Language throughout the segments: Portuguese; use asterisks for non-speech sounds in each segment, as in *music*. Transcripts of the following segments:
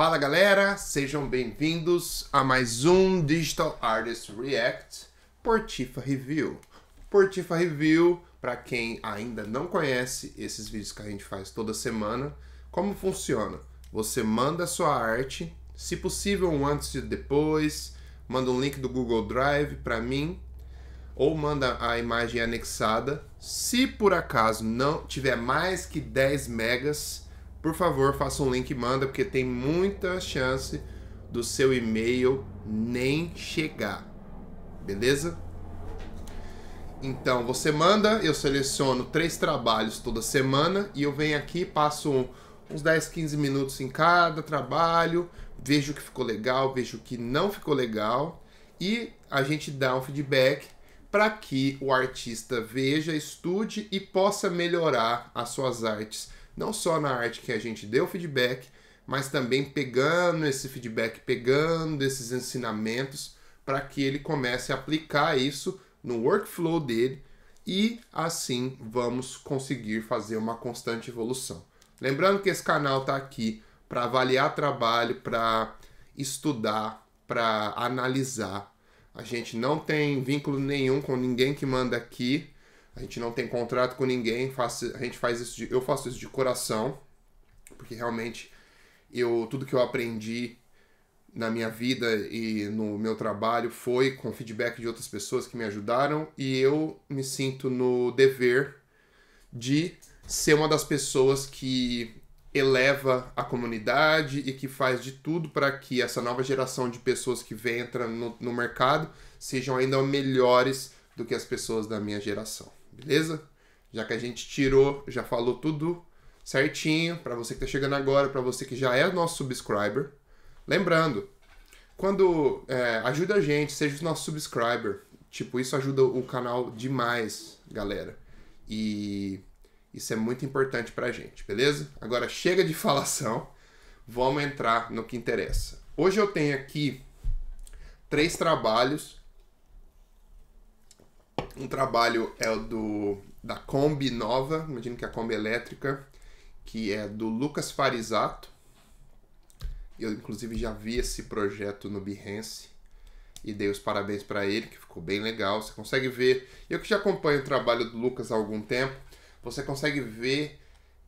Fala galera, sejam bem-vindos a mais um Digital Artist React Portifa Review. Portifa Review, para quem ainda não conhece esses vídeos que a gente faz toda semana, como funciona? Você manda a sua arte, se possível um antes e depois, manda um link do Google Drive para mim ou manda a imagem anexada. Se por acaso não tiver mais que 10 megas, por favor, faça um link e manda, porque tem muita chance do seu e-mail nem chegar. Beleza? Então, você manda, eu seleciono três trabalhos toda semana e eu venho aqui, passo uns 10, 15 minutos em cada trabalho, vejo o que ficou legal, vejo o que não ficou legal e a gente dá um feedback para que o artista veja, estude e possa melhorar as suas artes não só na arte que a gente deu feedback, mas também pegando esse feedback, pegando esses ensinamentos para que ele comece a aplicar isso no workflow dele e assim vamos conseguir fazer uma constante evolução. Lembrando que esse canal está aqui para avaliar trabalho, para estudar, para analisar. A gente não tem vínculo nenhum com ninguém que manda aqui. A gente não tem contrato com ninguém, faz, a gente faz isso de, eu faço isso de coração, porque realmente eu tudo que eu aprendi na minha vida e no meu trabalho foi com feedback de outras pessoas que me ajudaram e eu me sinto no dever de ser uma das pessoas que eleva a comunidade e que faz de tudo para que essa nova geração de pessoas que vem entra no, no mercado sejam ainda melhores do que as pessoas da minha geração beleza? Já que a gente tirou, já falou tudo certinho para você que está chegando agora, para você que já é nosso subscriber. Lembrando, quando é, ajuda a gente, seja o nosso subscriber, tipo, isso ajuda o canal demais, galera. E isso é muito importante pra gente, beleza? Agora chega de falação, vamos entrar no que interessa. Hoje eu tenho aqui três trabalhos um trabalho é o do da Kombi nova, imagino que é a Kombi elétrica, que é do Lucas Farizato. Eu inclusive já vi esse projeto no Behance e dei os parabéns para ele, que ficou bem legal. Você consegue ver, eu que já acompanho o trabalho do Lucas há algum tempo, você consegue ver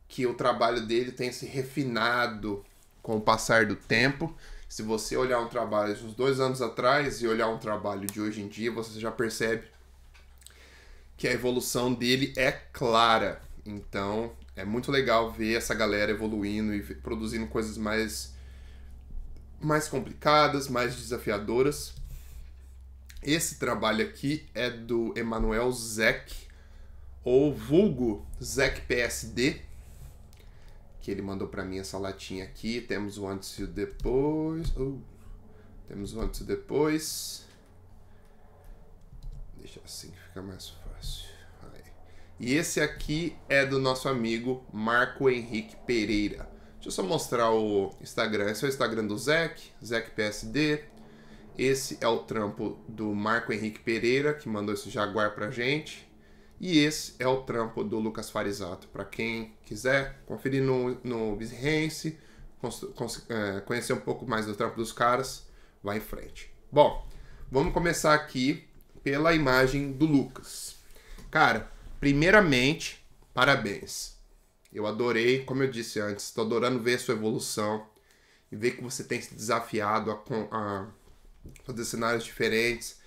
que o trabalho dele tem se refinado com o passar do tempo. Se você olhar um trabalho de uns dois anos atrás e olhar um trabalho de hoje em dia, você já percebe que a evolução dele é clara. Então, é muito legal ver essa galera evoluindo e produzindo coisas mais mais complicadas, mais desafiadoras. Esse trabalho aqui é do Emanuel Zek, ou vulgo Zek PSD, que ele mandou para mim essa latinha aqui. Temos o antes e o depois. Uh, temos o antes e o depois. Deixa assim que fica mais e esse aqui é do nosso amigo Marco Henrique Pereira. Deixa eu só mostrar o Instagram. Esse é o Instagram do Zec, Zec PSD. Esse é o trampo do Marco Henrique Pereira, que mandou esse Jaguar pra gente. E esse é o trampo do Lucas Farizato. Para quem quiser conferir no, no Bizrense, é, conhecer um pouco mais do trampo dos caras, vai em frente. Bom, vamos começar aqui pela imagem do Lucas. Cara, Primeiramente, parabéns. Eu adorei, como eu disse antes, estou adorando ver a sua evolução e ver que você tem se desafiado a, a fazer cenários diferentes.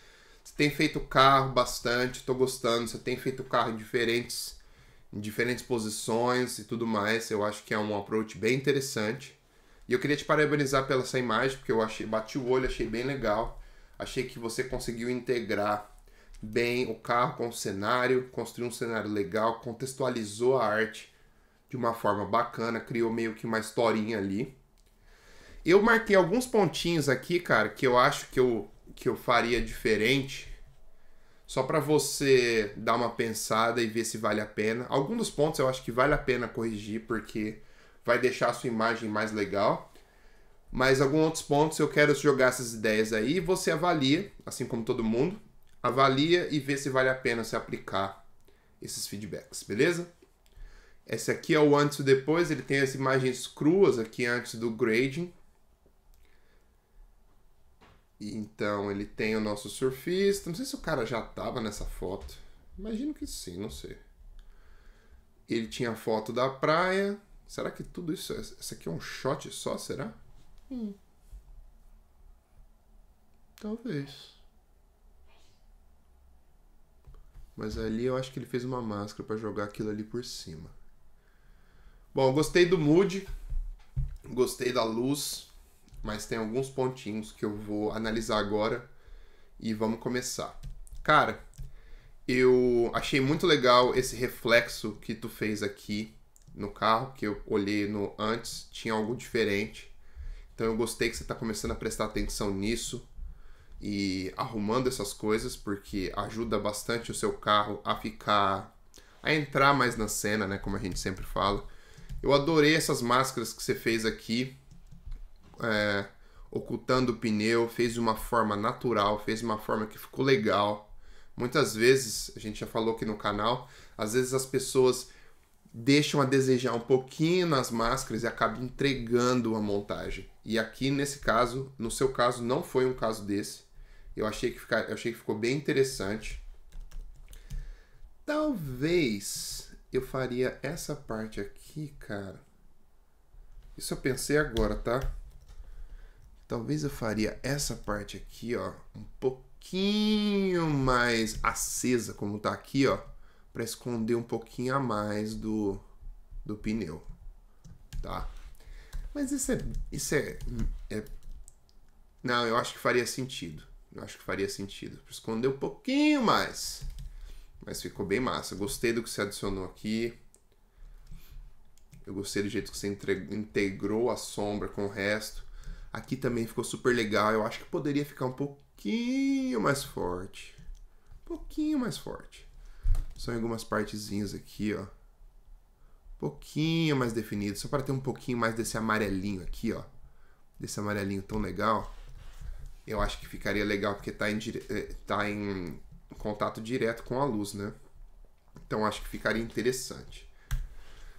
Você tem feito carro bastante, estou gostando. Você tem feito carro em diferentes, em diferentes posições e tudo mais. Eu acho que é um approach bem interessante. E eu queria te parabenizar pela essa imagem, porque eu achei, bati o olho, achei bem legal. Achei que você conseguiu integrar bem o carro com o cenário, construiu um cenário legal, contextualizou a arte de uma forma bacana, criou meio que uma historinha ali. Eu marquei alguns pontinhos aqui, cara, que eu acho que eu, que eu faria diferente, só para você dar uma pensada e ver se vale a pena. Alguns dos pontos eu acho que vale a pena corrigir porque vai deixar a sua imagem mais legal. Mas alguns outros pontos eu quero jogar essas ideias aí e você avalia, assim como todo mundo avalia e vê se vale a pena se aplicar esses feedbacks, beleza? Esse aqui é o antes e depois, ele tem as imagens cruas aqui antes do grading. Então ele tem o nosso surfista, não sei se o cara já estava nessa foto, imagino que sim, não sei. Ele tinha a foto da praia, será que tudo isso, isso é, aqui é um shot só, será? Hum. Talvez. Mas ali eu acho que ele fez uma máscara para jogar aquilo ali por cima. Bom, gostei do mood, gostei da luz, mas tem alguns pontinhos que eu vou analisar agora e vamos começar. Cara, eu achei muito legal esse reflexo que tu fez aqui no carro, que eu olhei no antes, tinha algo diferente. Então eu gostei que você está começando a prestar atenção nisso e arrumando essas coisas, porque ajuda bastante o seu carro a ficar. a entrar mais na cena, né? Como a gente sempre fala. Eu adorei essas máscaras que você fez aqui, é, ocultando o pneu, fez de uma forma natural, fez de uma forma que ficou legal. Muitas vezes, a gente já falou aqui no canal, às vezes as pessoas deixam a desejar um pouquinho nas máscaras e acabam entregando a montagem. E aqui nesse caso, no seu caso, não foi um caso desse. Eu achei que, fica, eu achei que ficou bem interessante. Talvez eu faria essa parte aqui, cara. Isso eu pensei agora, tá? Talvez eu faria essa parte aqui, ó, um pouquinho mais acesa, como tá aqui, ó, para esconder um pouquinho a mais do, do pneu, tá? Mas isso é, isso é, é... Não, eu acho que faria sentido. Eu acho que faria sentido. Esconder um pouquinho mais. Mas ficou bem massa. Gostei do que você adicionou aqui. Eu gostei do jeito que você integrou a sombra com o resto. Aqui também ficou super legal. Eu acho que poderia ficar um pouquinho mais forte. Um pouquinho mais forte. Só em algumas partezinhas aqui, ó. Um pouquinho mais definido. Só para ter um pouquinho mais desse amarelinho aqui, ó. Desse amarelinho tão legal eu acho que ficaria legal porque está em, eh, tá em contato direto com a luz, né? Então acho que ficaria interessante.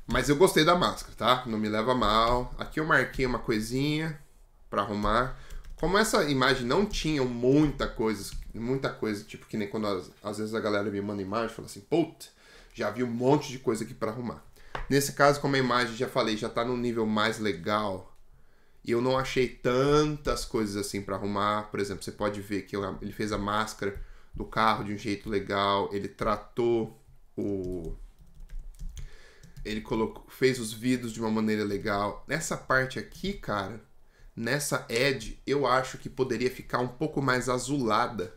Mas eu gostei da máscara, tá? Não me leva mal. Aqui eu marquei uma coisinha para arrumar. Como essa imagem não tinha muita coisa, muita coisa, tipo que nem quando às vezes a galera me manda imagem, fala assim, putz, já vi um monte de coisa aqui para arrumar. Nesse caso, como a imagem, já falei, já tá num nível mais legal, e eu não achei tantas coisas assim para arrumar. Por exemplo, você pode ver que ele fez a máscara do carro de um jeito legal, ele tratou o ele colocou, fez os vidros de uma maneira legal. Nessa parte aqui, cara, nessa edge, eu acho que poderia ficar um pouco mais azulada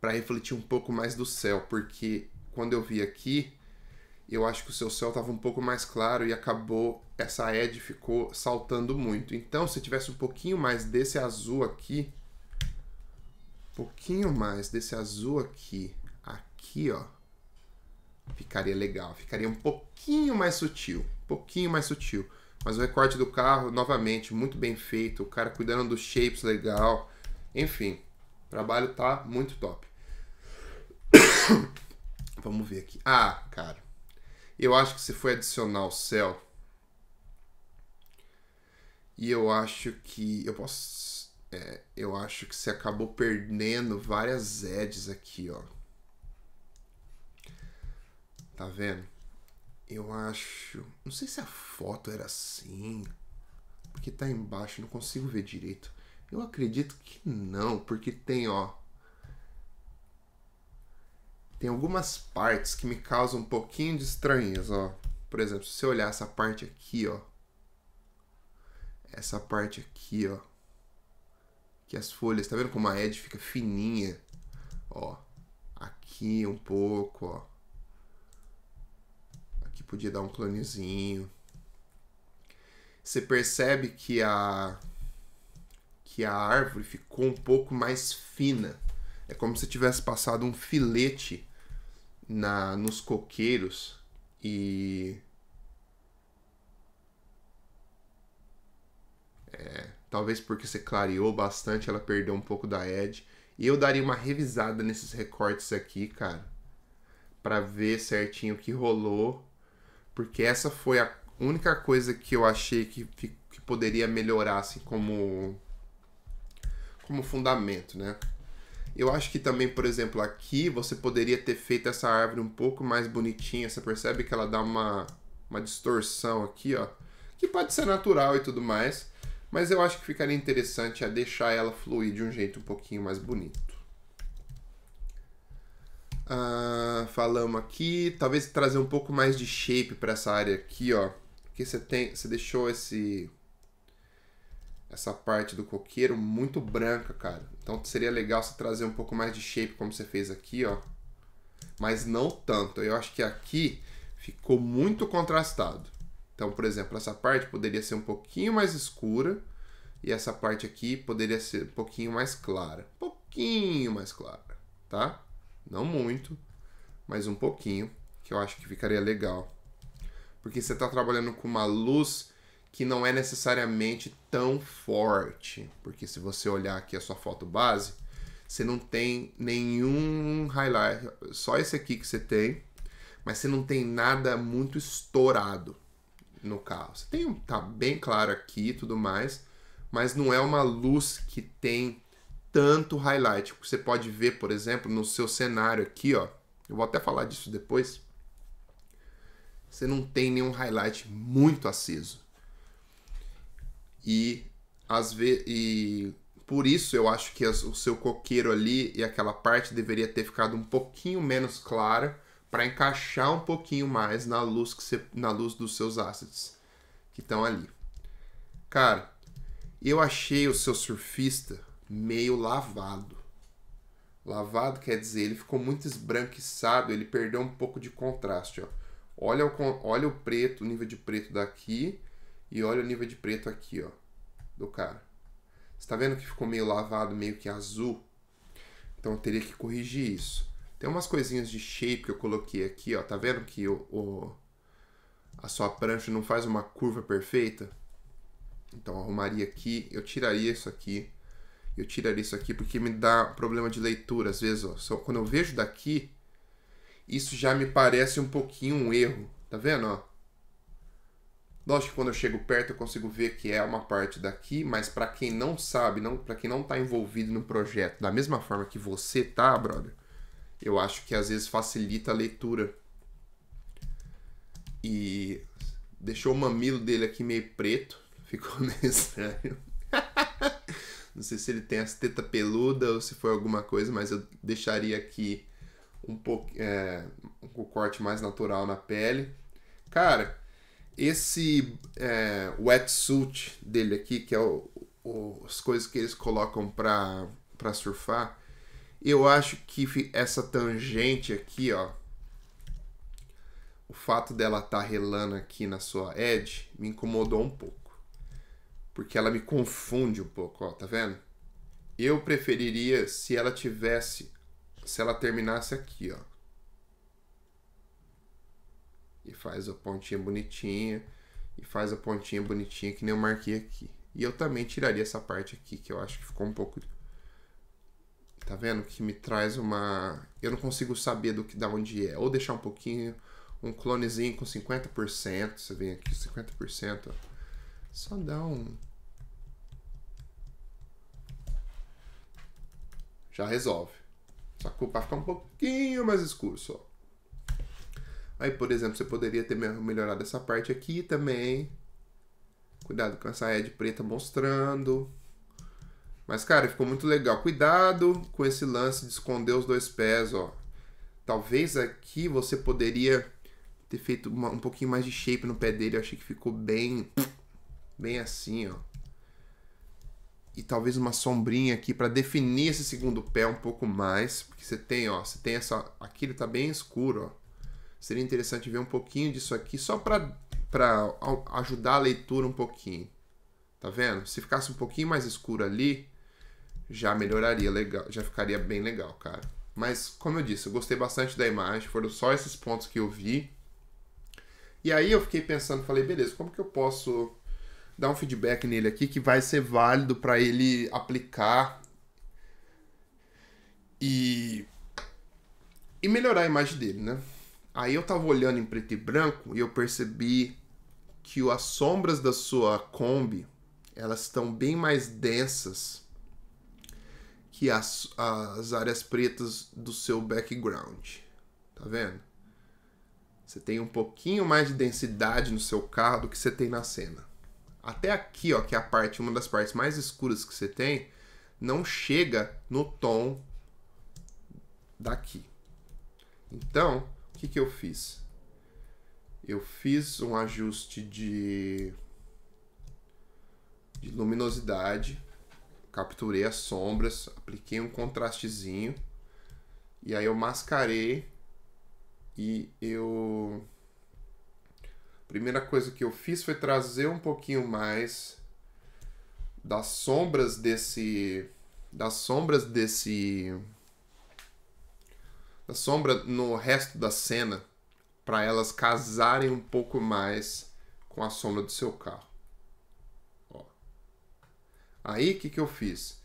para refletir um pouco mais do céu, porque quando eu vi aqui, eu acho que o seu céu estava um pouco mais claro e acabou, essa ed ficou saltando muito. Então, se tivesse um pouquinho mais desse azul aqui, um pouquinho mais desse azul aqui, aqui, ó, ficaria legal, ficaria um pouquinho mais sutil, um pouquinho mais sutil. Mas o recorte do carro, novamente, muito bem feito, o cara cuidando dos shapes legal, enfim, o trabalho tá muito top. *coughs* Vamos ver aqui. Ah, cara eu acho que se foi adicionar o céu. E eu acho que. Eu posso. É, eu acho que você acabou perdendo várias edges aqui, ó. Tá vendo? Eu acho. Não sei se a foto era assim. Porque tá embaixo, não consigo ver direito. Eu acredito que não, porque tem, ó tem algumas partes que me causam um pouquinho de estranhas ó. Por exemplo, se você olhar essa parte aqui, ó. Essa parte aqui, ó. Que as folhas, tá vendo como a edge fica fininha? Ó. Aqui um pouco, ó. Aqui podia dar um clonezinho. Você percebe que a que a árvore ficou um pouco mais fina. É como se tivesse passado um filete na nos coqueiros e é, talvez porque você clareou bastante, ela perdeu um pouco da edge. E eu daria uma revisada nesses recortes aqui, cara, para ver certinho o que rolou, porque essa foi a única coisa que eu achei que, que poderia melhorar assim como como fundamento, né? Eu acho que também, por exemplo, aqui você poderia ter feito essa árvore um pouco mais bonitinha. Você percebe que ela dá uma, uma distorção aqui, ó. Que pode ser natural e tudo mais. Mas eu acho que ficaria interessante a é deixar ela fluir de um jeito um pouquinho mais bonito. Ah, falamos aqui. Talvez trazer um pouco mais de shape para essa área aqui, ó. Porque você, tem, você deixou esse essa parte do coqueiro muito branca, cara. Então seria legal você trazer um pouco mais de shape como você fez aqui, ó. Mas não tanto. Eu acho que aqui ficou muito contrastado. Então, por exemplo, essa parte poderia ser um pouquinho mais escura e essa parte aqui poderia ser um pouquinho mais clara. Um pouquinho mais clara, tá? Não muito, mas um pouquinho, que eu acho que ficaria legal. Porque você está trabalhando com uma luz que não é necessariamente tão forte, porque se você olhar aqui a sua foto base, você não tem nenhum highlight, só esse aqui que você tem, mas você não tem nada muito estourado no carro. Você tem, tá bem claro aqui e tudo mais, mas não é uma luz que tem tanto highlight. Você pode ver, por exemplo, no seu cenário aqui, ó. Eu vou até falar disso depois. Você não tem nenhum highlight muito aceso e às vezes e por isso eu acho que as, o seu coqueiro ali e aquela parte deveria ter ficado um pouquinho menos clara para encaixar um pouquinho mais na luz que você, na luz dos seus assets que estão ali. Cara, eu achei o seu surfista meio lavado. Lavado quer dizer, ele ficou muito esbranquiçado, ele perdeu um pouco de contraste, ó. Olha o, olha o preto, o nível de preto daqui e olha o nível de preto aqui, ó, do cara. Você tá vendo que ficou meio lavado, meio que azul? Então eu teria que corrigir isso. Tem umas coisinhas de shape que eu coloquei aqui, ó. Tá vendo que o, o a sua prancha não faz uma curva perfeita? Então eu arrumaria aqui, eu tiraria isso aqui. Eu tiraria isso aqui porque me dá problema de leitura. Às vezes, ó, só, quando eu vejo daqui, isso já me parece um pouquinho um erro. Tá vendo, ó? Lógico que quando eu chego perto eu consigo ver que é uma parte daqui, mas para quem não sabe, não, para quem não está envolvido no projeto, da mesma forma que você tá, brother, eu acho que às vezes facilita a leitura. E deixou o mamilo dele aqui meio preto, *laughs* ficou meio estranho. *laughs* não sei se ele tem as tetas peludas ou se foi alguma coisa, mas eu deixaria aqui um pouco é, um corte mais natural na pele. Cara, esse é, wetsuit dele aqui, que é o, o, as coisas que eles colocam para surfar, eu acho que essa tangente aqui, ó, o fato dela estar tá relando aqui na sua edge me incomodou um pouco. Porque ela me confunde um pouco, ó, tá vendo? Eu preferiria se ela tivesse, se ela terminasse aqui, ó e faz a pontinha bonitinha, e faz a pontinha bonitinha que nem eu marquei aqui. E eu também tiraria essa parte aqui, que eu acho que ficou um pouco... Tá vendo? Que me traz uma... Eu não consigo saber do que, da onde é. Ou deixar um pouquinho, um clonezinho com 50%. Você vem aqui, 50%. Ó. Só dá um... Já resolve. Sacou? Pra ficar um pouquinho mais escuro só. Aí, por exemplo, você poderia ter melhorado essa parte aqui também. Cuidado com essa head preta mostrando. Mas, cara, ficou muito legal. Cuidado com esse lance de esconder os dois pés, ó. Talvez aqui você poderia ter feito uma, um pouquinho mais de shape no pé dele. Eu achei que ficou bem, bem assim, ó. E talvez uma sombrinha aqui para definir esse segundo pé um pouco mais. Porque você tem, ó, você tem essa... Aqui ele tá bem escuro, ó. Seria interessante ver um pouquinho disso aqui, só para ajudar a leitura um pouquinho. Tá vendo? Se ficasse um pouquinho mais escuro ali, já melhoraria legal, já ficaria bem legal, cara. Mas, como eu disse, eu gostei bastante da imagem, foram só esses pontos que eu vi. E aí eu fiquei pensando, falei, beleza, como que eu posso dar um feedback nele aqui que vai ser válido para ele aplicar e e melhorar a imagem dele, né? Aí eu tava olhando em preto e branco e eu percebi que as sombras da sua Kombi, elas estão bem mais densas que as, as áreas pretas do seu background. Tá vendo? Você tem um pouquinho mais de densidade no seu carro do que você tem na cena. Até aqui, ó, que é a parte, uma das partes mais escuras que você tem, não chega no tom daqui. Então, o que, que eu fiz? Eu fiz um ajuste de, de luminosidade, capturei as sombras, apliquei um contrastezinho e aí eu mascarei e eu primeira coisa que eu fiz foi trazer um pouquinho mais das sombras desse das sombras desse a sombra no resto da cena para elas casarem um pouco mais com a sombra do seu carro. Ó. Aí o que, que eu fiz?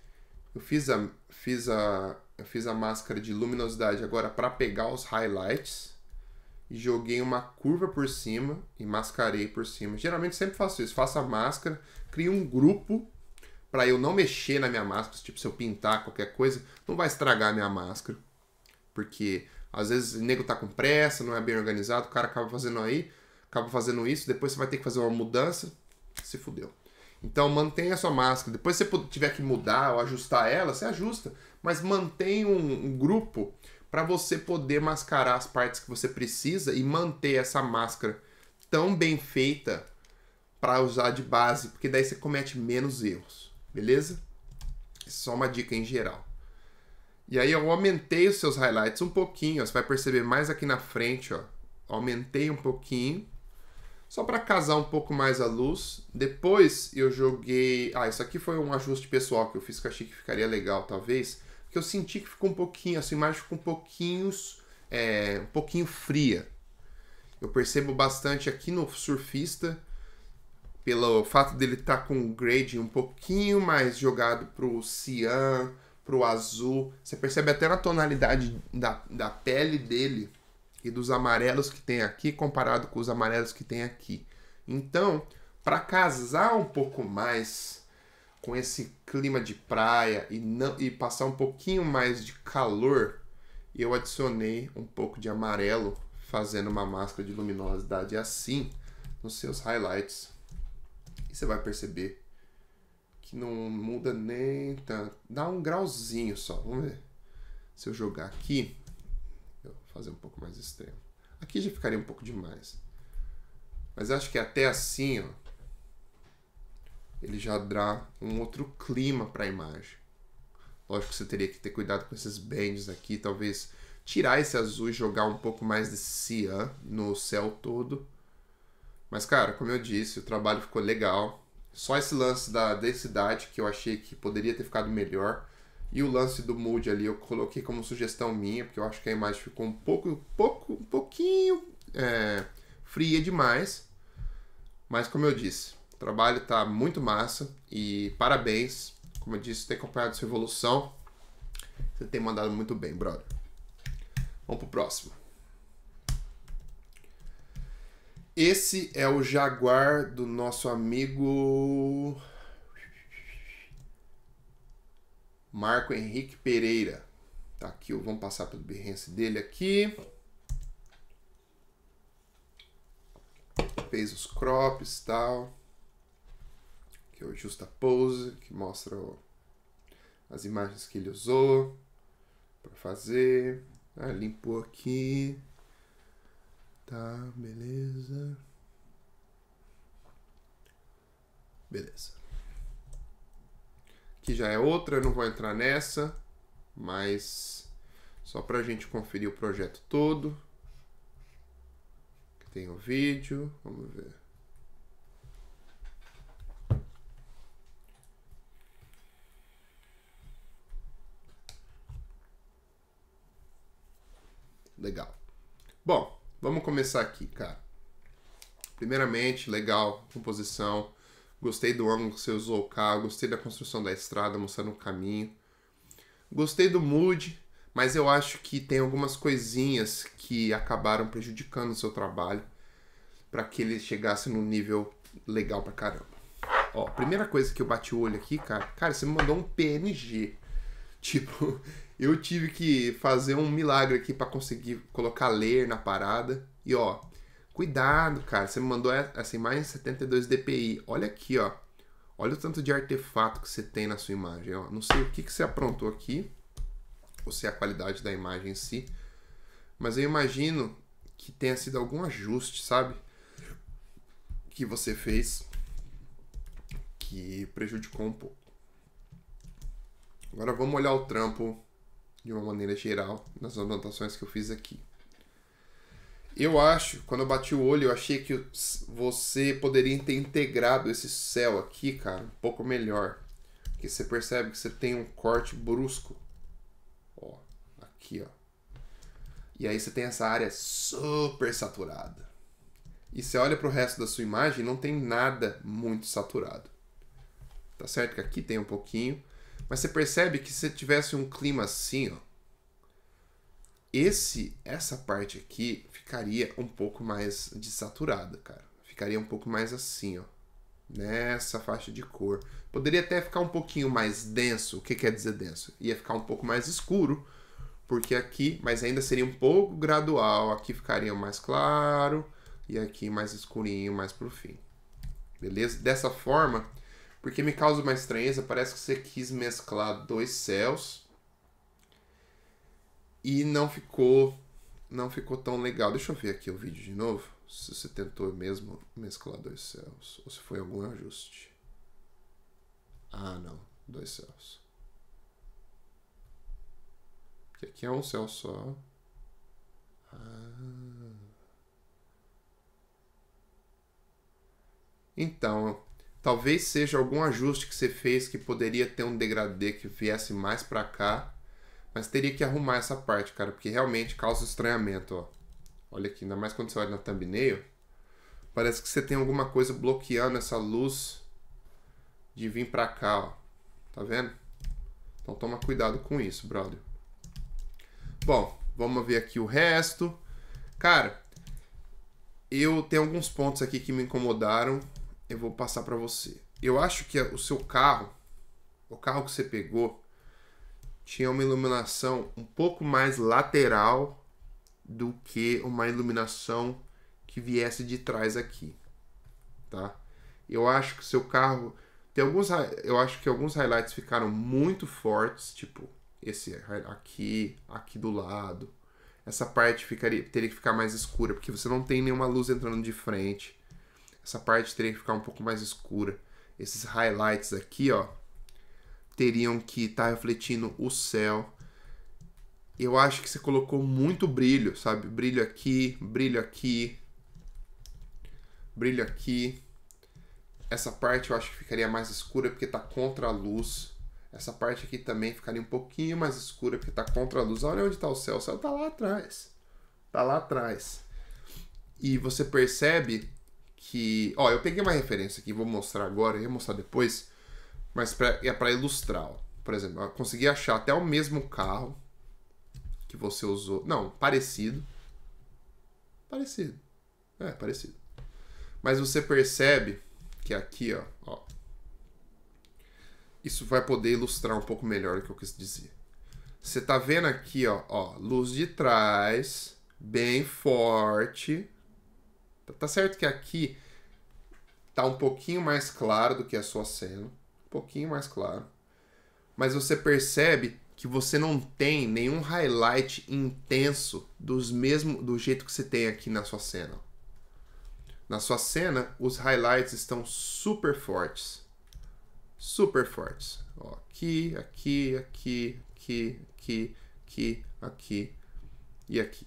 Eu fiz a, fiz a, eu fiz a máscara de luminosidade agora para pegar os highlights e joguei uma curva por cima e mascarei por cima. Geralmente sempre faço isso, faço a máscara, crio um grupo para eu não mexer na minha máscara, tipo se eu pintar qualquer coisa, não vai estragar a minha máscara porque às vezes o nego tá com pressa, não é bem organizado, o cara acaba fazendo aí, acaba fazendo isso, depois você vai ter que fazer uma mudança, se fudeu. Então mantenha a sua máscara. Depois se você tiver que mudar ou ajustar ela, você ajusta. Mas mantém um, um grupo para você poder mascarar as partes que você precisa e manter essa máscara tão bem feita para usar de base, porque daí você comete menos erros, beleza? É só uma dica em geral. E aí eu aumentei os seus highlights um pouquinho, ó, você vai perceber mais aqui na frente, ó. Aumentei um pouquinho, só para casar um pouco mais a luz. Depois eu joguei... Ah, isso aqui foi um ajuste pessoal que eu fiz que eu achei que ficaria legal, talvez. Porque eu senti que ficou um pouquinho, essa imagem ficou um pouquinho, é, um pouquinho fria. Eu percebo bastante aqui no surfista, pelo fato dele estar tá com o grade um pouquinho mais jogado para o cian, pro azul. Você percebe até na tonalidade da, da pele dele e dos amarelos que tem aqui comparado com os amarelos que tem aqui. Então, para casar um pouco mais com esse clima de praia e não e passar um pouquinho mais de calor, eu adicionei um pouco de amarelo fazendo uma máscara de luminosidade assim nos seus highlights. E você vai perceber que não muda nem tanto. Dá um grauzinho só. Vamos ver. Se eu jogar aqui, eu vou fazer um pouco mais extremo. Aqui já ficaria um pouco demais. Mas acho que até assim, ó, ele já dá um outro clima para a imagem. Lógico que você teria que ter cuidado com esses bands aqui, talvez tirar esse azul e jogar um pouco mais de cian no céu todo. Mas cara, como eu disse, o trabalho ficou legal. Só esse lance da densidade que eu achei que poderia ter ficado melhor. E o lance do mood ali eu coloquei como sugestão minha, porque eu acho que a imagem ficou um pouco, um pouco, um pouquinho é, fria demais. Mas como eu disse, o trabalho está muito massa e parabéns. Como eu disse, tem acompanhado sua evolução. Você tem mandado muito bem, brother. Vamos pro próximo. Esse é o Jaguar do nosso amigo Marco Henrique Pereira. Tá aqui, vamos passar pelo Behance dele aqui. Fez os crops e tal. Que é o Justa Pose, que mostra as imagens que ele usou para fazer. Ah, limpou aqui. Tá, beleza. Beleza. Que já é outra, eu não vou entrar nessa, mas só para a gente conferir o projeto todo. Tem o vídeo, vamos ver. Legal. Bom, Vamos começar aqui, cara. Primeiramente, legal, composição. Gostei do ângulo que você usou o carro, gostei da construção da estrada, mostrando o caminho. Gostei do mood, mas eu acho que tem algumas coisinhas que acabaram prejudicando o seu trabalho para que ele chegasse num nível legal pra caramba. Ó, primeira coisa que eu bati o olho aqui, cara, cara, você me mandou um PNG. *laughs* Tipo, eu tive que fazer um milagre aqui para conseguir colocar ler na parada. E ó, cuidado, cara. Você me mandou essa imagem 72 dpi. Olha aqui, ó. Olha o tanto de artefato que você tem na sua imagem. Ó. Não sei o que, que você aprontou aqui, ou se é a qualidade da imagem em si, mas eu imagino que tenha sido algum ajuste, sabe? Que você fez que prejudicou um pouco. Agora vamos olhar o trampo de uma maneira geral, nas anotações que eu fiz aqui. Eu acho, quando eu bati o olho, eu achei que você poderia ter integrado esse céu aqui, cara, um pouco melhor. Porque você percebe que você tem um corte brusco. Ó, aqui, ó. E aí você tem essa área super saturada. E você olha para o resto da sua imagem, não tem nada muito saturado. Tá certo que aqui tem um pouquinho, mas você percebe que se tivesse um clima assim, ó, esse essa parte aqui ficaria um pouco mais desaturada, cara. Ficaria um pouco mais assim, ó. Nessa faixa de cor. Poderia até ficar um pouquinho mais denso. O que quer dizer denso? Ia ficar um pouco mais escuro, porque aqui, mas ainda seria um pouco gradual. Aqui ficaria mais claro e aqui mais escurinho, mais pro fim. Beleza? Dessa forma, porque me causa uma estranheza. Parece que você quis mesclar dois céus e não ficou não ficou tão legal. Deixa eu ver aqui o vídeo de novo. Se você tentou mesmo mesclar dois céus ou se foi algum ajuste. Ah, não, dois céus. Porque aqui é um céu só. Ah. Então, talvez seja algum ajuste que você fez que poderia ter um degradê que viesse mais para cá, mas teria que arrumar essa parte, cara, porque realmente causa estranhamento, ó. Olha aqui, ainda mais quando você olha na thumbnail, parece que você tem alguma coisa bloqueando essa luz de vir para cá, ó. Tá vendo? Então toma cuidado com isso, brother. Bom, vamos ver aqui o resto. Cara, eu tenho alguns pontos aqui que me incomodaram eu vou passar para você. Eu acho que o seu carro, o carro que você pegou, tinha uma iluminação um pouco mais lateral do que uma iluminação que viesse de trás aqui, tá? Eu acho que o seu carro tem alguns eu acho que alguns highlights ficaram muito fortes, tipo esse aqui, aqui do lado. Essa parte ficaria teria que ficar mais escura porque você não tem nenhuma luz entrando de frente essa parte teria que ficar um pouco mais escura. Esses highlights aqui, ó, teriam que estar tá refletindo o céu. Eu acho que você colocou muito brilho, sabe? Brilho aqui, brilho aqui, brilho aqui. Essa parte eu acho que ficaria mais escura porque está contra a luz. Essa parte aqui também ficaria um pouquinho mais escura porque está contra a luz. Olha onde está o céu, o céu está lá atrás. Está lá atrás. E você percebe que. Ó, eu peguei uma referência aqui, vou mostrar agora, ia mostrar depois, mas pra, é para ilustrar. Ó. Por exemplo, eu consegui achar até o mesmo carro que você usou. Não, parecido. Parecido. É, parecido. Mas você percebe que aqui, ó, ó isso vai poder ilustrar um pouco melhor o que eu quis dizer. Você tá vendo aqui, ó, ó, luz de trás, bem forte, Tá, tá certo que aqui tá um pouquinho mais claro do que a sua cena, um pouquinho mais claro. Mas você percebe que você não tem nenhum highlight intenso dos mesmo do jeito que você tem aqui na sua cena. Na sua cena, os highlights estão super fortes. Super fortes. Ó, aqui, aqui, aqui, aqui, aqui, aqui, aqui e aqui.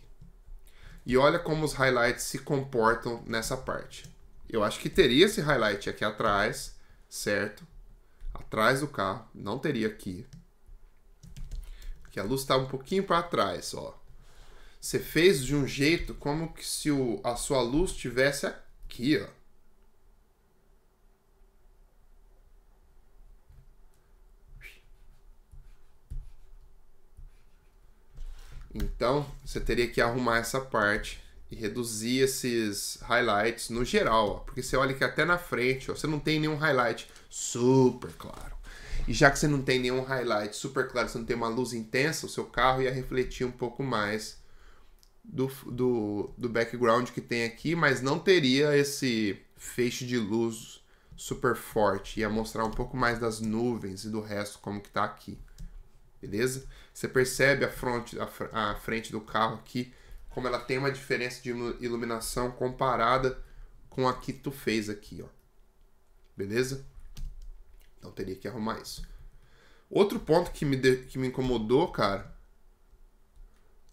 E olha como os highlights se comportam nessa parte. Eu acho que teria esse highlight aqui atrás, certo? Atrás do carro, não teria aqui. Que a luz está um pouquinho para trás, ó. Você fez de um jeito como que se o, a sua luz tivesse aqui, ó. Então, você teria que arrumar essa parte e reduzir esses highlights no geral, ó, porque você olha que até na frente ó, você não tem nenhum highlight super claro. E já que você não tem nenhum highlight super claro, você não tem uma luz intensa, o seu carro ia refletir um pouco mais do, do, do background que tem aqui, mas não teria esse feixe de luz super forte. Ia mostrar um pouco mais das nuvens e do resto como que tá aqui. Beleza? Você percebe a, front, a, a frente do carro aqui, como ela tem uma diferença de iluminação comparada com a que tu fez aqui, ó. Beleza? Então teria que arrumar isso. Outro ponto que me, de, que me incomodou, cara,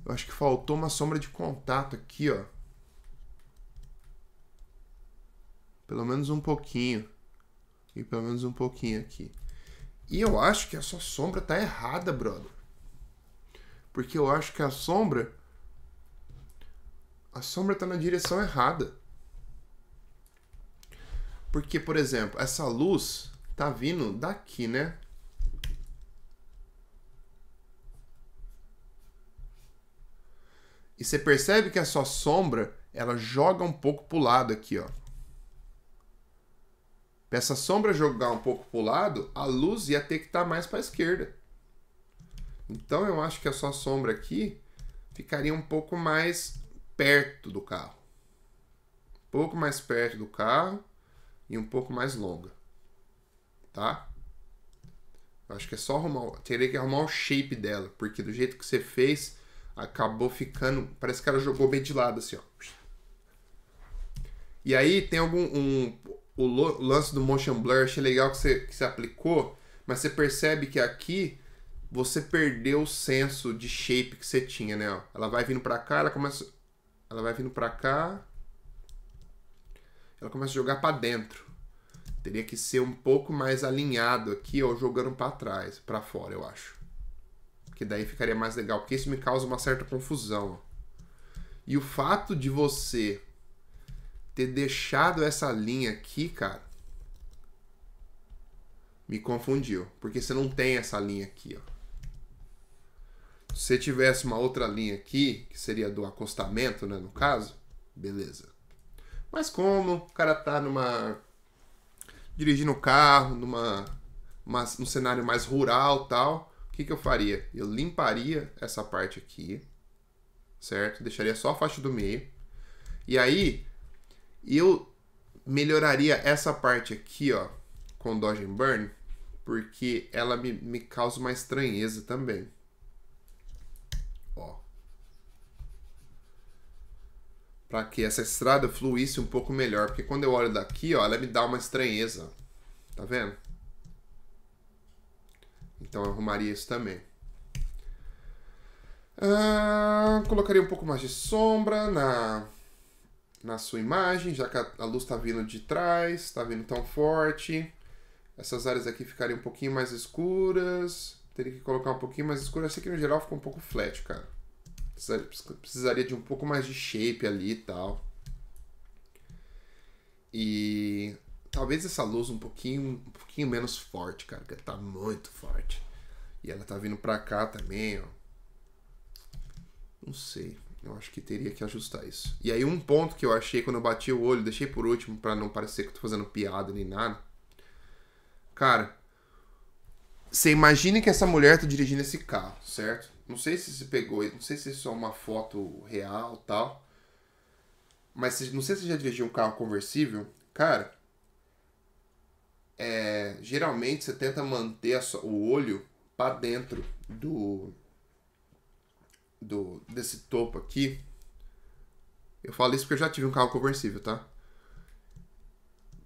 eu acho que faltou uma sombra de contato aqui, ó. Pelo menos um pouquinho. E pelo menos um pouquinho aqui. E eu acho que a sua sombra tá errada, brother. Porque eu acho que a sombra. A sombra está na direção errada. Porque, por exemplo, essa luz tá vindo daqui, né? E você percebe que a sua sombra, ela joga um pouco pro lado aqui, ó. Pra essa sombra jogar um pouco pro lado, a luz ia ter que estar tá mais para a esquerda. Então eu acho que a sua sombra aqui ficaria um pouco mais perto do carro. Um pouco mais perto do carro e um pouco mais longa. Tá? Eu acho que é só arrumar, teria que arrumar o shape dela, porque do jeito que você fez, acabou ficando, parece que ela jogou bem de lado assim, ó. E aí tem algum um, o lance do motion blur, achei legal que você, que você aplicou, mas você percebe que aqui você perdeu o senso de shape que você tinha, né? ela vai vindo pra cá, ela começa. Ela vai vindo pra cá. Ela começa a jogar pra dentro. Teria que ser um pouco mais alinhado aqui, ou jogando para trás, para fora, eu acho. Que daí ficaria mais legal, porque isso me causa uma certa confusão. E o fato de você ter deixado essa linha aqui, cara, me confundiu, porque você não tem essa linha aqui, ó. Se tivesse uma outra linha aqui, que seria do acostamento, né, no caso, beleza. Mas como o cara tá numa dirigindo o carro, numa uma, num cenário mais rural, tal, o que que eu faria? Eu limparia essa parte aqui, certo? Deixaria só a faixa do meio. E aí eu melhoraria essa parte aqui, ó, com Dodge and Burn, porque ela me, me causa uma estranheza também. para que essa estrada fluísse um pouco melhor, porque quando eu olho daqui, ó, ela me dá uma estranheza. Tá vendo? Então eu arrumaria isso também. Ah, colocaria um pouco mais de sombra na, na sua imagem, já que a, a luz está vindo de trás, está vindo tão forte. Essas áreas aqui ficariam um pouquinho mais escuras. Teria que colocar um pouquinho mais escuro. Essa aqui no geral ficou um pouco flat, cara. Precisaria, de um pouco mais de shape ali e tal. E talvez essa luz um pouquinho, um pouquinho menos forte, cara, que tá muito forte. E ela tá vindo pra cá também, ó. Não sei. Eu acho que teria que ajustar isso. E aí um ponto que eu achei quando eu bati o olho, deixei por último para não parecer que eu tô fazendo piada nem nada. Cara, você imagina que essa mulher tá dirigindo esse carro, certo? Não sei se você pegou, não sei se isso é uma foto real tal. Mas não sei se você já dirigiu um carro conversível. Cara, é, geralmente você tenta manter o olho para dentro do, do desse topo aqui. Eu falo isso porque eu já tive um carro conversível, tá?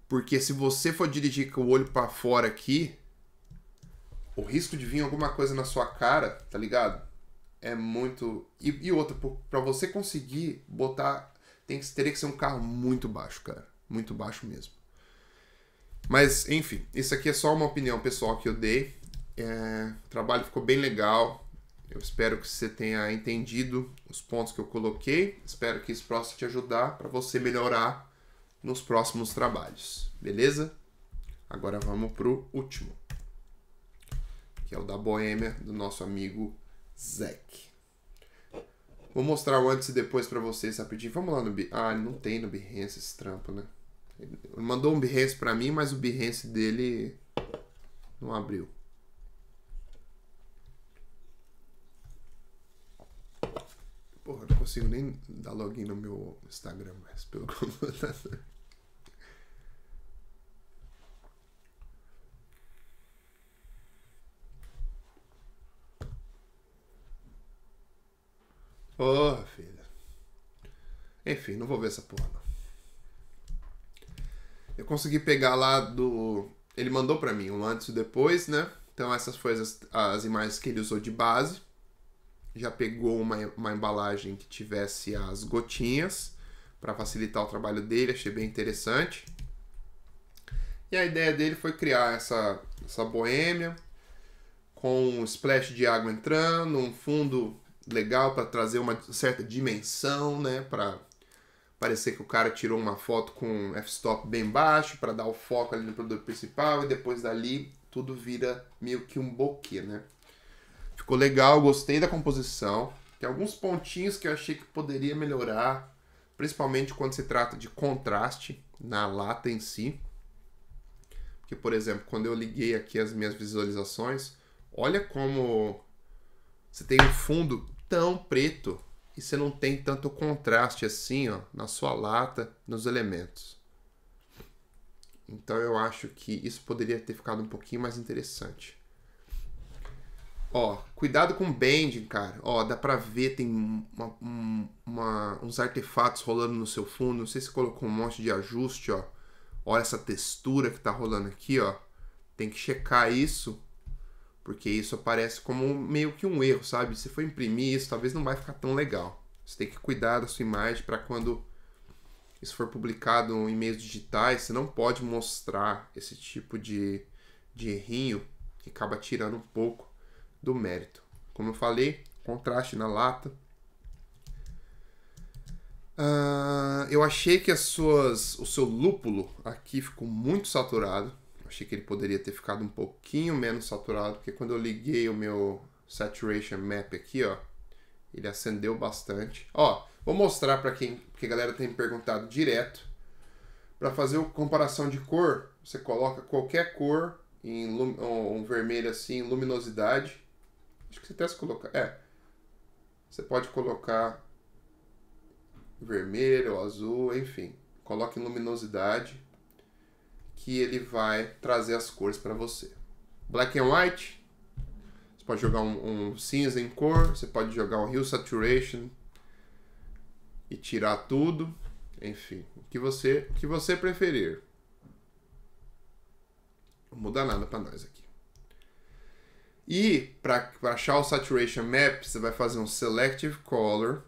Porque se você for dirigir com o olho para fora aqui, o risco de vir alguma coisa na sua cara, tá ligado? É muito. E, e outra, para você conseguir botar. Tem que, teria que ser um carro muito baixo, cara. Muito baixo mesmo. Mas, enfim, isso aqui é só uma opinião pessoal que eu dei. É, o trabalho ficou bem legal. Eu espero que você tenha entendido os pontos que eu coloquei. Espero que isso possa te ajudar para você melhorar nos próximos trabalhos. Beleza? Agora vamos pro último que é o da Boêmia, do nosso amigo Zack. Vou mostrar o antes e depois para vocês rapidinho. Vamos lá no... Ah, ah, não tem no Behance esse trampo, né? Ele mandou um Behance para mim, mas o Behance dele não abriu. Porra, não consigo nem dar login no meu Instagram, mas pelo computador. Porra, filha. Enfim, não vou ver essa porra, não. Eu consegui pegar lá do. Ele mandou para mim um antes e depois, né? Então essas foram as, as, imagens que ele usou de base. Já pegou uma, uma embalagem que tivesse as gotinhas para facilitar o trabalho dele, achei bem interessante. E a ideia dele foi criar essa, essa boêmia com um splash de água entrando, um fundo legal para trazer uma certa dimensão, né, para parecer que o cara tirou uma foto com f-stop bem baixo para dar o foco ali no produto principal e depois dali tudo vira meio que um bokeh, né? Ficou legal, gostei da composição. Tem alguns pontinhos que eu achei que poderia melhorar, principalmente quando se trata de contraste na lata em si. Porque, por exemplo, quando eu liguei aqui as minhas visualizações, olha como você tem um fundo tão preto e você não tem tanto contraste assim, ó, na sua lata, nos elementos. Então eu acho que isso poderia ter ficado um pouquinho mais interessante. Ó, cuidado com o bending, cara. Ó, dá pra ver, tem uma, um, uma, uns artefatos rolando no seu fundo. Não sei se colocou um monte de ajuste, ó. Olha essa textura que tá rolando aqui, ó. Tem que checar isso porque isso aparece como meio que um erro, sabe? Se for imprimir isso, talvez não vai ficar tão legal. Você tem que cuidar da sua imagem para quando isso for publicado em meios digitais, você não pode mostrar esse tipo de, de errinho que acaba tirando um pouco do mérito. Como eu falei, contraste na lata. Uh, eu achei que as suas, o seu lúpulo aqui ficou muito saturado achei que ele poderia ter ficado um pouquinho menos saturado, porque quando eu liguei o meu saturation map aqui, ó, ele acendeu bastante. Ó, vou mostrar para quem, porque a galera tem me perguntado direto. Para fazer uma comparação de cor, você coloca qualquer cor em um vermelho assim, luminosidade. Acho que você até se colocar, é. Você pode colocar vermelho, azul, enfim. Coloque luminosidade que ele vai trazer as cores para você. Black and White, você pode jogar um, um cinza em cor, você pode jogar um Hue Saturation e tirar tudo, enfim, o que você, o que você preferir. Não muda nada para nós aqui. E para achar o Saturation Map, você vai fazer um Selective Color.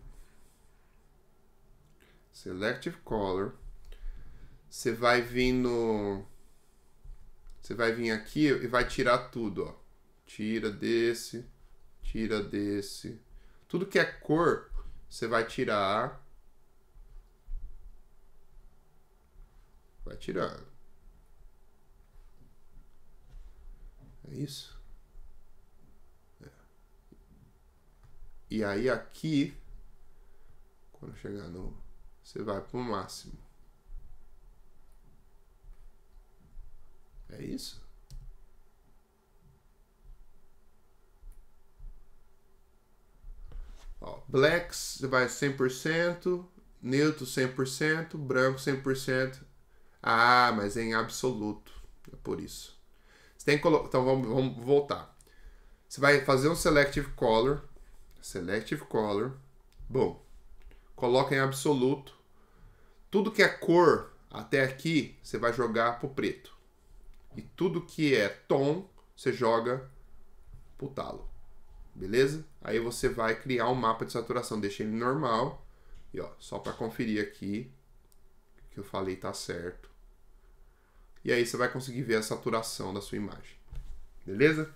Selective Color. Você vai vir no... Você vai vir aqui e vai tirar tudo, ó. Tira desse, tira desse. Tudo que é cor, você vai tirar. Vai tirar. É isso? É. E aí aqui, quando chegar no... Você vai pro máximo. É isso. Ó, blacks vai 100%, neutro 100%, branco 100%. Ah, mas é em absoluto. É por isso. Você tem que então vamos, vamos voltar. Você vai fazer um selective color, selective color. Bom, coloca em absoluto. Tudo que é cor até aqui, você vai jogar pro preto. E tudo que é tom, você joga pro talo. Beleza? Aí você vai criar um mapa de saturação. Deixa ele normal. E ó, só para conferir aqui que eu falei tá certo. E aí você vai conseguir ver a saturação da sua imagem. Beleza?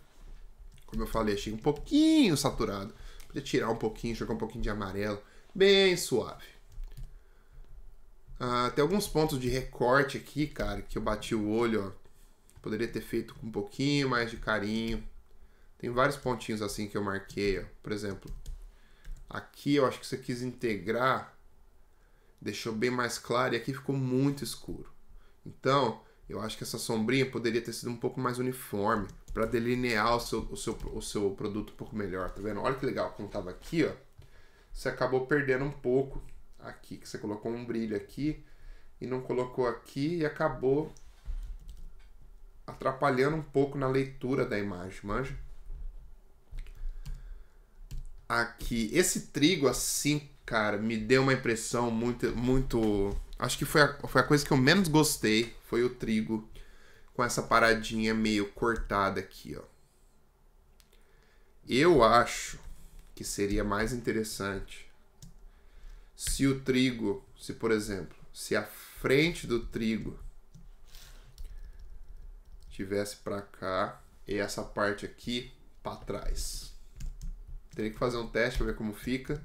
Como eu falei, achei um pouquinho saturado. Podia tirar um pouquinho, jogar um pouquinho de amarelo. Bem suave. Ah, tem alguns pontos de recorte aqui, cara, que eu bati o olho, ó. Poderia ter feito com um pouquinho mais de carinho. Tem vários pontinhos assim que eu marquei, ó. por exemplo. Aqui eu acho que você quis integrar, deixou bem mais claro e aqui ficou muito escuro. Então, eu acho que essa sombrinha poderia ter sido um pouco mais uniforme para delinear o seu, o, seu, o seu produto um pouco melhor, tá vendo? Olha que legal, como tava aqui, ó, você acabou perdendo um pouco aqui, que você colocou um brilho aqui e não colocou aqui e acabou atrapalhando um pouco na leitura da imagem, manja? Aqui, esse trigo assim, cara, me deu uma impressão muito, muito... Acho que foi a, foi a coisa que eu menos gostei, foi o trigo com essa paradinha meio cortada aqui, ó. Eu acho que seria mais interessante se o trigo, se por exemplo, se a frente do trigo tivesse para cá e essa parte aqui para trás. Teria que fazer um teste para ver como fica,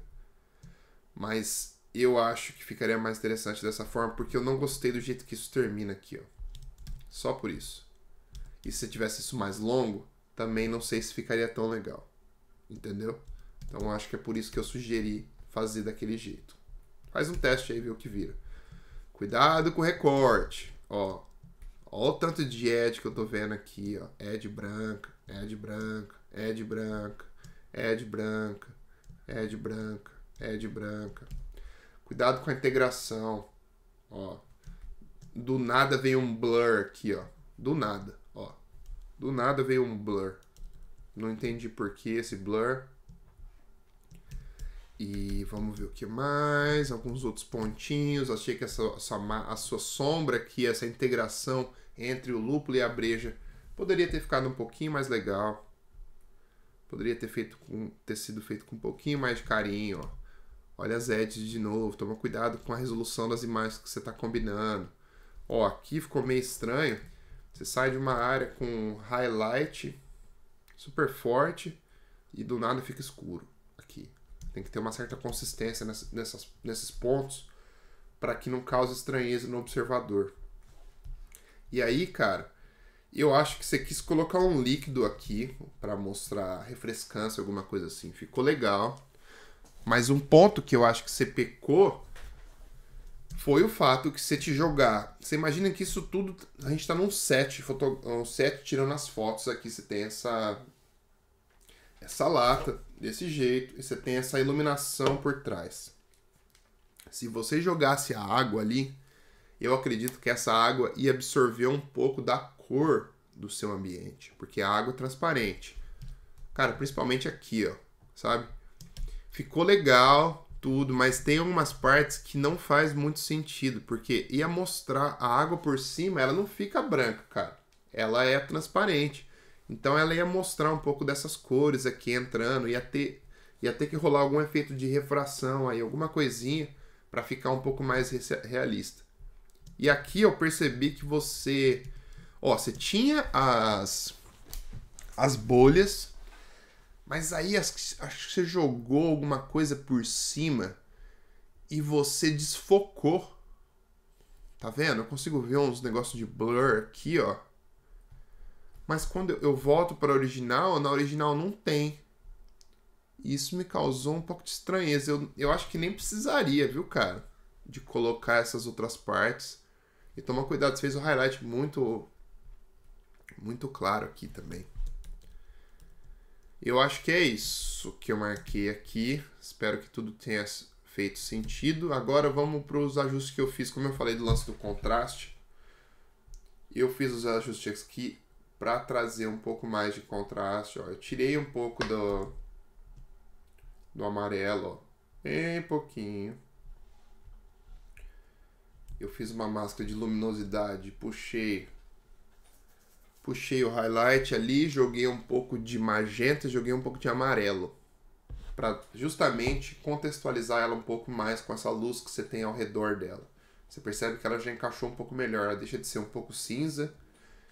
mas eu acho que ficaria mais interessante dessa forma, porque eu não gostei do jeito que isso termina aqui, ó. Só por isso. E se tivesse isso mais longo, também não sei se ficaria tão legal. Entendeu? Então acho que é por isso que eu sugeri fazer daquele jeito. Faz um teste aí e vê o que vira. Cuidado com o recorte. Ó, Olha o tanto de Ed que eu tô vendo aqui, ó. Ed branca, Ed branca, Ed branca, Ed branca, Ed branca, Ed branca. Cuidado com a integração, ó. Do nada veio um blur aqui, ó. Do nada, ó. Do nada veio um blur. Não entendi por que esse blur. E vamos ver o que mais, alguns outros pontinhos. Achei que essa, essa, a sua sombra aqui, essa integração entre o lúpulo e a breja, poderia ter ficado um pouquinho mais legal. Poderia ter, feito com, ter sido feito com um pouquinho mais de carinho. Ó. Olha as edges de novo, toma cuidado com a resolução das imagens que você está combinando. Ó, aqui ficou meio estranho. Você sai de uma área com highlight super forte e do nada fica escuro. Tem que ter uma certa consistência nessas, nessas nesses pontos para que não cause estranheza no observador. E aí, cara, eu acho que você quis colocar um líquido aqui para mostrar refrescância, alguma coisa assim. Ficou legal. Mas um ponto que eu acho que você pecou foi o fato que você te jogar. Você imagina que isso tudo. A gente tá num set, foto, um set tirando as fotos aqui. Você tem essa, essa lata desse jeito e você tem essa iluminação por trás. Se você jogasse a água ali, eu acredito que essa água ia absorver um pouco da cor do seu ambiente, porque a água é transparente. Cara, principalmente aqui, ó, sabe? Ficou legal tudo, mas tem algumas partes que não faz muito sentido, porque ia mostrar a água por cima, ela não fica branca, cara. Ela é transparente. Então ela ia mostrar um pouco dessas cores aqui entrando, ia ter, ia ter que rolar algum efeito de refração aí, alguma coisinha para ficar um pouco mais realista. E aqui eu percebi que você, ó, você tinha as as bolhas, mas aí acho que você jogou alguma coisa por cima e você desfocou. Tá vendo? Eu consigo ver uns negócios de blur aqui, ó. Mas quando eu volto para a original, na original não tem. Isso me causou um pouco de estranheza. Eu, eu acho que nem precisaria, viu, cara? De colocar essas outras partes. E tomar cuidado, você fez o highlight muito muito claro aqui também. Eu acho que é isso que eu marquei aqui. Espero que tudo tenha feito sentido. Agora vamos para os ajustes que eu fiz. Como eu falei do lance do contraste, eu fiz os ajustes aqui para trazer um pouco mais de contraste, ó. Eu tirei um pouco do, do amarelo, ó. Bem pouquinho. Eu fiz uma máscara de luminosidade, puxei. Puxei o highlight ali, joguei um pouco de magenta, joguei um pouco de amarelo. Para justamente contextualizar ela um pouco mais com essa luz que você tem ao redor dela. Você percebe que ela já encaixou um pouco melhor, ela deixa de ser um pouco cinza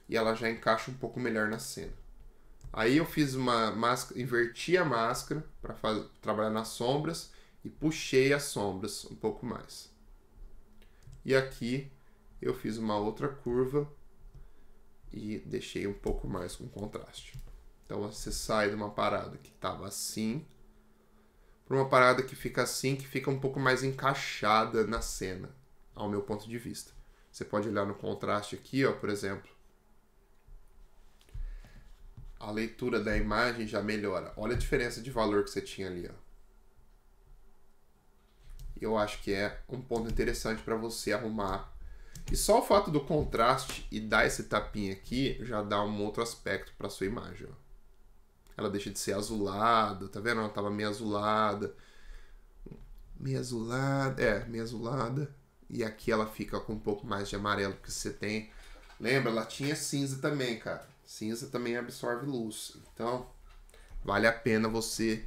e ela já encaixa um pouco melhor na cena. Aí eu fiz uma máscara, inverti a máscara para trabalhar nas sombras e puxei as sombras um pouco mais. E aqui eu fiz uma outra curva e deixei um pouco mais com contraste. Então você sai de uma parada que estava assim para uma parada que fica assim, que fica um pouco mais encaixada na cena, ao meu ponto de vista. Você pode olhar no contraste aqui, ó, por exemplo a leitura da imagem já melhora. Olha a diferença de valor que você tinha ali. Ó. Eu acho que é um ponto interessante para você arrumar. E só o fato do contraste e dar esse tapinha aqui já dá um outro aspecto para sua imagem. Ó. Ela deixa de ser azulada, tá vendo? Ela tava meio azulada. Meio azulada, é, meio azulada. E aqui ela fica com um pouco mais de amarelo, porque você tem... Lembra, ela tinha cinza também, cara Cinza também absorve luz. Então, vale a pena você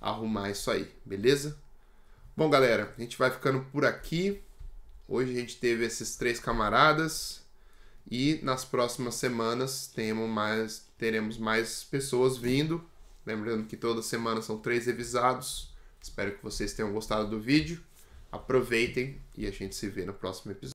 arrumar isso aí, beleza? Bom, galera, a gente vai ficando por aqui. Hoje a gente teve esses três camaradas e nas próximas semanas temos mais, teremos mais pessoas vindo. Lembrando que toda semana são três revisados. Espero que vocês tenham gostado do vídeo. Aproveitem e a gente se vê no próximo episódio.